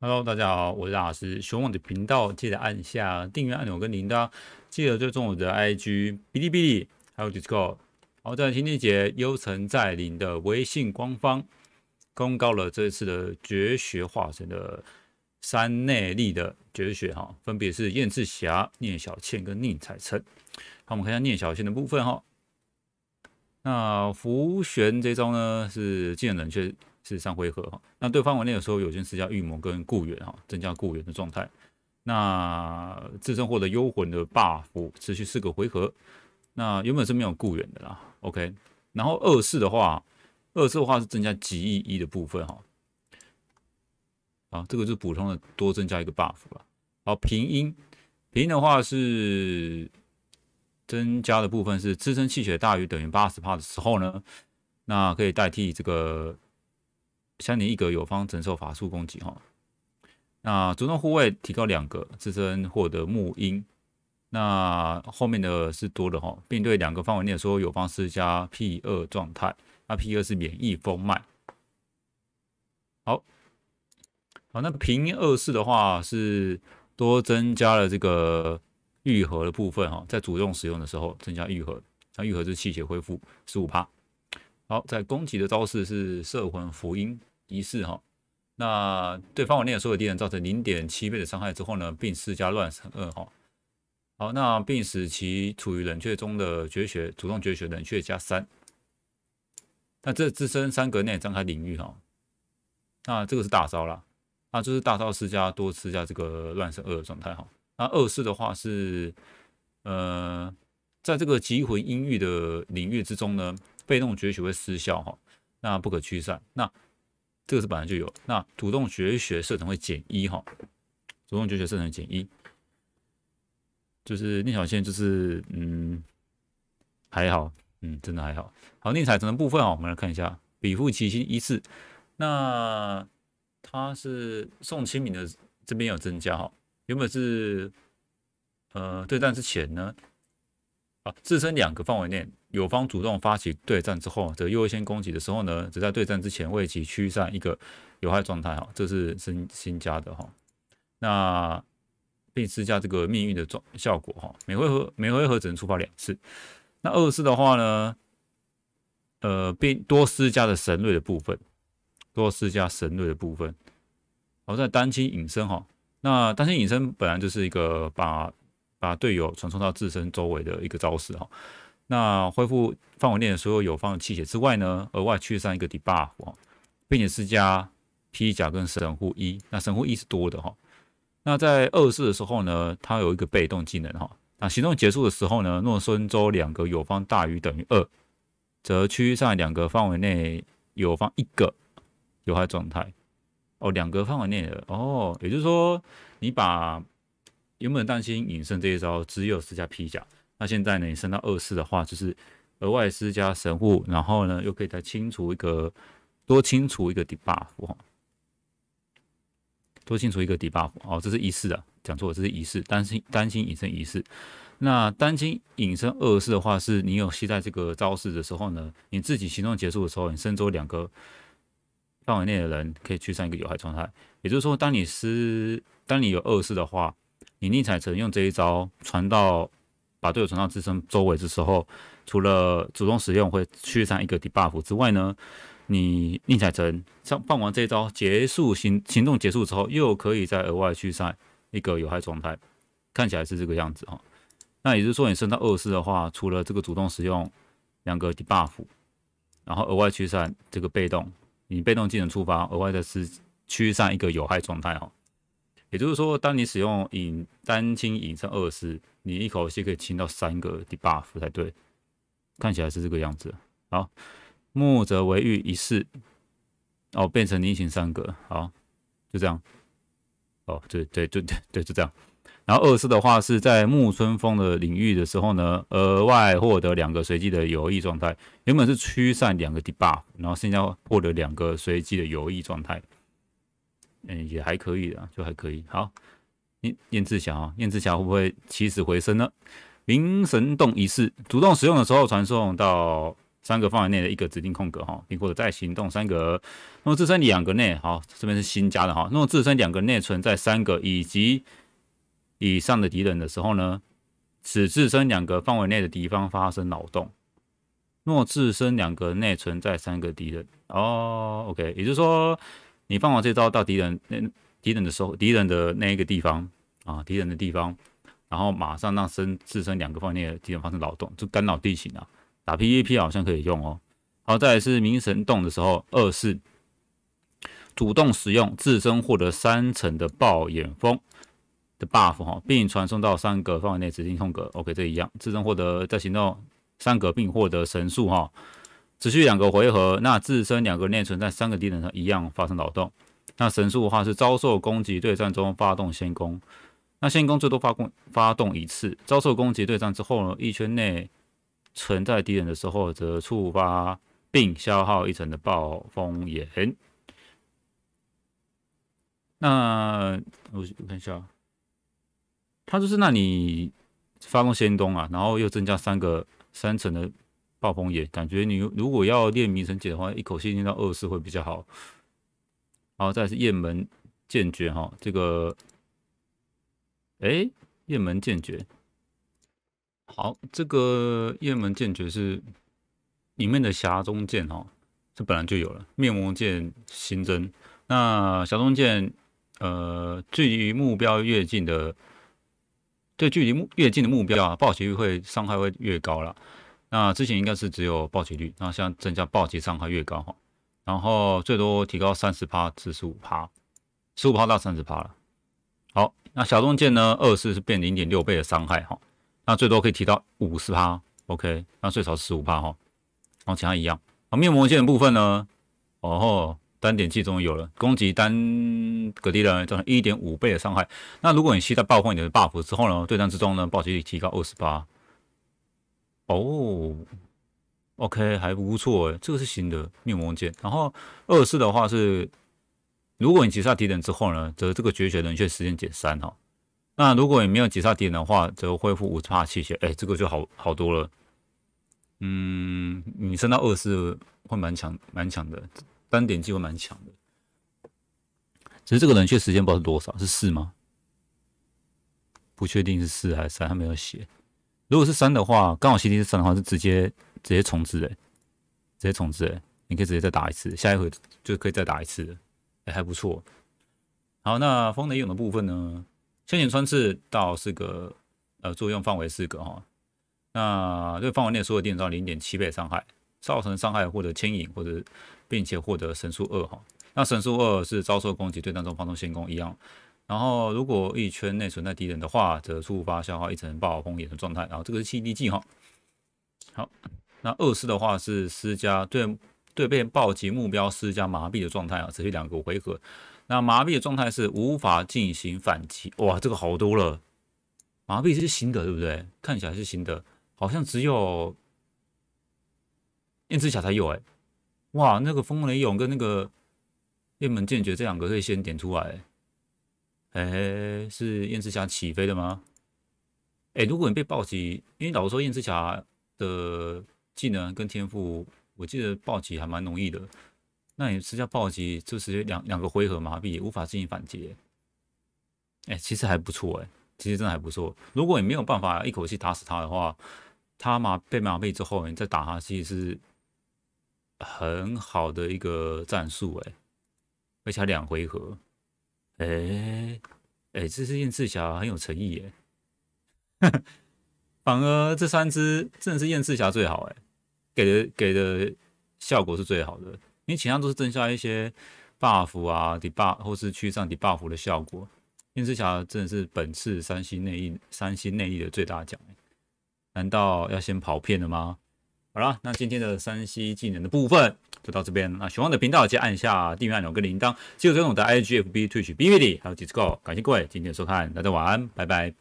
Hello，大家好，我是大老师。熊网的频道记得按下订阅按钮跟铃铛，记得追踪我的 IG 哔哩哔哩还有 Discord。好，在今天节，优城在林的微信官方公告了这次的绝学化身的三内力的绝学哈，分别是燕赤霞、聂小倩跟宁采臣。好，我们看一下聂小倩的部分哈。那浮玄这招呢是技能冷却。是三回合哈，那对方玩内的时候有件事叫预谋跟雇员哈，增加雇员的状态，那自身获得幽魂的 buff 持续四个回合，那原本是没有雇员的啦。OK，然后二四的话，二四的话是增加极意一的部分哈，啊，这个就是普通的多增加一个 buff 吧。好，平阴平的话是增加的部分是自身气血大于等于八十帕的时候呢，那可以代替这个。相邻一格友方承受法术攻击哈，那主动护卫提高两个，自身获得木音，那后面的是多的哈，并对两个范围内说友方施加 P 二状态，那 P 二是免疫风脉。好，好，那平二式的话是多增加了这个愈合的部分哈，在主动使用的时候增加愈合，那愈合是气血恢复十五趴。好，在攻击的招式是摄魂福音。一式哈，那对方我内的所有敌人造成零点七倍的伤害之后呢，并施加乱神二哈。好，那并使其处于冷却中的绝学主动绝学冷却加三。那这自身三格内张开领域哈。那这个是大招啦，那就是大招施加多施加这个乱神二的状态哈。那二世的话是，呃，在这个极魂阴域的领域之中呢，被动绝学会失效哈，那不可驱散那。这个是本来就有，那主动绝学射程会减一哈，主动绝学射程减一，就是宁小倩就是嗯还好，嗯真的还好。好，宁彩臣的部分啊，我们来看一下，比附其心一次，那他是宋清明的这边有增加哈，原本是呃对战之前呢，啊自身两个范围内，友方主动发起对战之后这优先攻击的时候呢，只在对战之前为其驱散一个有害状态哈，这是新新加的哈。那并施加这个命运的状效果哈，每回合每回合只能触发两次。那二次的话呢，呃，并多施加的神锐的部分，多施加神锐的部分。好，在单亲隐身哈，那单亲隐身本来就是一个把把队友传送到自身周围的一个招式哈。那恢复范围内的所有友方气血之外呢，额外驱上一个 debuff，并且施加披甲跟神护一。那神护一是多的哈。那在二世的时候呢，它有一个被动技能哈。那行动结束的时候呢，诺孙州两个友方大于等于二，则域上两个范围内友方一个有害状态。哦，两个范围内的哦，也就是说你把原本担心隐身这一招，只有施加披甲。那现在呢？你升到二世的话，就是额外施加神护，然后呢，又可以再清除一个，多清除一个 debuff，哈，多清除一个 debuff。哦，这是一式的，讲错，这是一式，担心担心隐身一式。那担心隐身二世的话，是你有携带这个招式的时候呢，你自己行动结束的时候，你身周两个范围内的人可以驱散一个有害状态。也就是说，当你施，当你有二世的话，你逆采臣用这一招传到。把队友传到自身周围的时候，除了主动使用会驱散一个 debuff 之外呢，你宁采臣像放完这招结束行行动结束之后，又可以再额外驱散一个有害状态，看起来是这个样子哈。那也就是说，你升到二世的话，除了这个主动使用两个 debuff，然后额外驱散这个被动，你被动技能触发额外的是驱散一个有害状态哈。也就是说，当你使用隐单亲隐身二世。你一口气可以清到三个 debuff 才对，看起来是这个样子。好，木则为玉一世，哦，变成菱形三个，好，就这样。哦，对对对对对，就这样。然后二世的话是在木春风的领域的时候呢，额外获得两个随机的游弋状态。原本是驱散两个 debuff，然后现在获得两个随机的游弋状态。嗯，也还可以的，就还可以。好。燕燕志霞啊，燕志霞会不会起死回生呢？灵神洞仪式，主动使用的时候传送到三个范围内的一个指定空格哈，并或者在行动三个。那么自身两个内，好，这边是新加的哈。那么自身两个内存在三个以及以上的敌人的时候呢，使自身两个范围内的敌方发生脑洞。若自身两个内存在三个敌人哦，OK，也就是说你放完这招到敌人那。敌人的时候，敌人的那一个地方啊，敌人的地方，然后马上让身自身两个范围内敌人发生扰动，就干扰地形啊。打 PVP 好像可以用哦。好，再来是明神洞的时候，二是主动使用自身获得三层的暴眼风的 buff 哈，并传送到三个范围内指定空格。OK，这一样，自身获得在行动三格，并获得神速哈，持续两个回合。那自身两个内存在三个敌人上一样发生扰动。那神术的话是遭受攻击对战中发动先攻，那先攻最多发动发动一次。遭受攻击对战之后呢，一圈内存在敌人的时候则触发并消耗一层的暴风眼。那我我看一下，他就是那你发动先攻啊，然后又增加三个三层的暴风眼，感觉你如果要练迷神解的话，一口气练到二十会比较好。好，再是雁门剑诀哈，这个哎，雁门剑诀。好，这个雁门剑诀是里面的侠中剑哈，这本来就有了。面膜剑新增，那侠中剑呃，距离目标越近的，对距离目越近的目标啊，暴击率会伤害会越高了。那之前应该是只有暴击率，那现在增加暴击伤害越高哈。然后最多提高三十趴至十五趴，十五趴到三十趴了。好，那小刀剑呢？二次是变零点六倍的伤害哈。那最多可以提到五十趴，OK。那最少十五趴哈。然后其他一样。啊，面膜剑的部分呢？哦，单点器终于有了，攻击单格敌人造成一点五倍的伤害。那如果你吸到爆破你的 buff 之后呢？对战之中呢，暴击率提高二十八。哦。OK，还不错哎，这个是新的面膜剑。然后二四的话是，如果你击杀敌人之后呢，则这个绝学冷却时间减三哈。那如果你没有击杀敌人的话，则恢复五十帕气血，哎，这个就好好多了。嗯，你升到二四会蛮强蛮强的，单点机会蛮强的。只是这个冷却时间不知道是多少，是四吗？不确定是四还是三，他没有写。如果是三的话，刚好 CD 是三的话，就直接。直接重置诶，直接重置诶，你可以直接再打一次，下一回就可以再打一次诶、还不错。好，那风雷勇的部分呢？向前穿刺到四个，呃，作用范围四个哈。那对范围内所有电人零点七倍伤害，造成伤害或者牵引或者，并且获得神速二哈。那神速二是遭受攻击对当中发动先攻一样。然后如果一圈内存在敌人的话，则触发消耗一层暴风眼的状态。然后这个是 CD 技哈。好。那二式的话是施加对对被暴击目标施加麻痹的状态啊，持续两个回合。那麻痹的状态是无法进行反击。哇，这个好多了。麻痹是新的，对不对？看起来是新的，好像只有燕赤霞才有哎。哇，那个风雷勇跟那个燕门剑诀这两个可以先点出来。哎，是燕赤霞起飞的吗？哎，如果你被暴击，因为老实说燕赤霞的。技能跟天赋，我记得暴击还蛮容易的。那你是叫暴击，就是两两个回合麻痹，无法进行反击。哎，其实还不错哎，其实真的还不错。如果你没有办法一口气打死他的话，他麻被麻痹之后，你再打他，其实是很好的一个战术哎。而且两回合，哎哎，这是燕赤霞很有诚意哎。反而这三只真的是燕赤霞最好哎。给的给的效果是最好的，因为前项都是增加一些 buff 啊 debuff 或是驱上 debuff 的效果，燕之起真的是本次三星内力三星内力的最大奖。难道要先跑偏了吗？好了，那今天的三西技能的部分就到这边。那喜欢的频道得按下订阅按钮跟铃铛，记得收听我的 IGFB Twitch b v d b 还有 Discord。感谢各位今天的收看，大家晚安，拜拜。